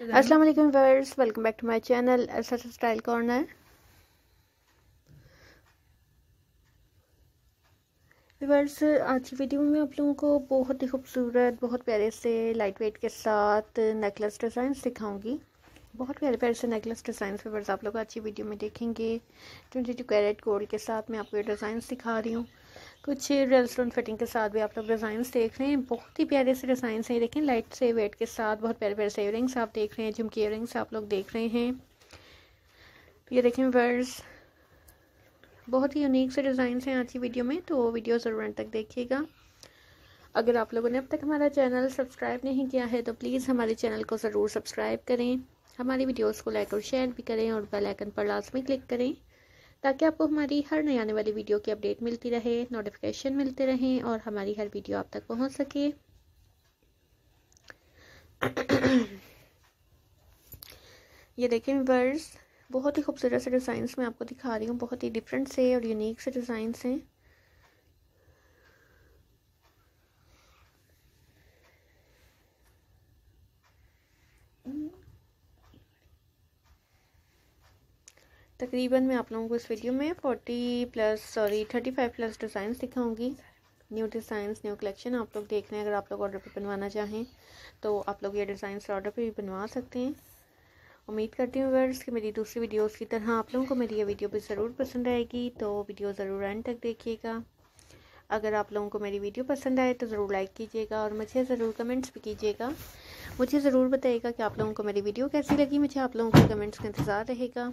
अस्सलाम वालेकुम welcome back to my channel S style corner viewers आज की वीडियो में आप लोगों को बहुत ही खूबसूरत बहुत प्यारे से लाइट वेट के साथ नेकलेस डिज़ाइन सिखाऊंगी बहुत प्यारे प्यारे से नेकलेस डिज़ाइन फेवर्स आप लोग अच्छी वीडियो में देखेंगे ट्वेंटी टू कैरेट गोल्ड के साथ मैं आपको ये डिज़ाइन दिखा रही हूँ कुछ रेल स्टोन फिटिंग के साथ भी आप लोग डिजाइन देख रहे हैं बहुत ही प्यारे से डिज़ाइन हैं देखें लाइट से वेट के साथ बहुत प्यारे प्यारे से इयरिंग्स आप देख रहे हैं झुमकी इयरिंग्स आप लोग देख रहे हैं ये देखें वर्स बहुत ही यूनिक से डिज़ाइंस हैं आज की वीडियो में तो वीडियो ज़रूर तक देखिएगा अगर आप लोगों ने अब तक हमारा चैनल सब्सक्राइब नहीं किया है तो प्लीज़ हमारे चैनल को ज़रूर सब्सक्राइब करें हमारी वीडियोस को लाइक और शेयर भी करें और बेल आइकन पर लाजमी क्लिक करें ताकि आपको हमारी हर नई आने वाली वीडियो की अपडेट मिलती रहे नोटिफिकेशन मिलते रहें और हमारी हर वीडियो आप तक पहुंच सके ये देखें वर्स बहुत ही खूबसूरत से डिज़ाइंस मैं आपको दिखा रही हूँ बहुत ही डिफरेंट से और यूनिक से डिज़ाइंस हैं तकरीबन मैं आप लोगों को इस वीडियो में forty plus sorry thirty five plus designs दिखाऊंगी न्यू डिज़ाइंस न्यू कलेक्शन आप लोग देख रहे हैं अगर आप लोग ऑर्डर पर बनवाना चाहें तो आप लोग ये डिज़ाइंस ऑर्डर पर भी बनवा सकते हैं उम्मीद करती हूँ वर्स कि मेरी दूसरी वीडियोज़ की तरह आप लोगों को मेरी ये वीडियो भी ज़रूर पसंद आएगी तो वीडियो ज़रूर एंड तक देखिएगा अगर आप लोगों को मेरी वीडियो पसंद आए तो ज़रूर लाइक कीजिएगा और मुझे ज़रूर कमेंट्स भी कीजिएगा मुझे ज़रूर बताइएगा कि आप लोगों को मेरी वीडियो कैसी लगी मुझे आप लोगों के कमेंट्स का इंतज़ार रहेगा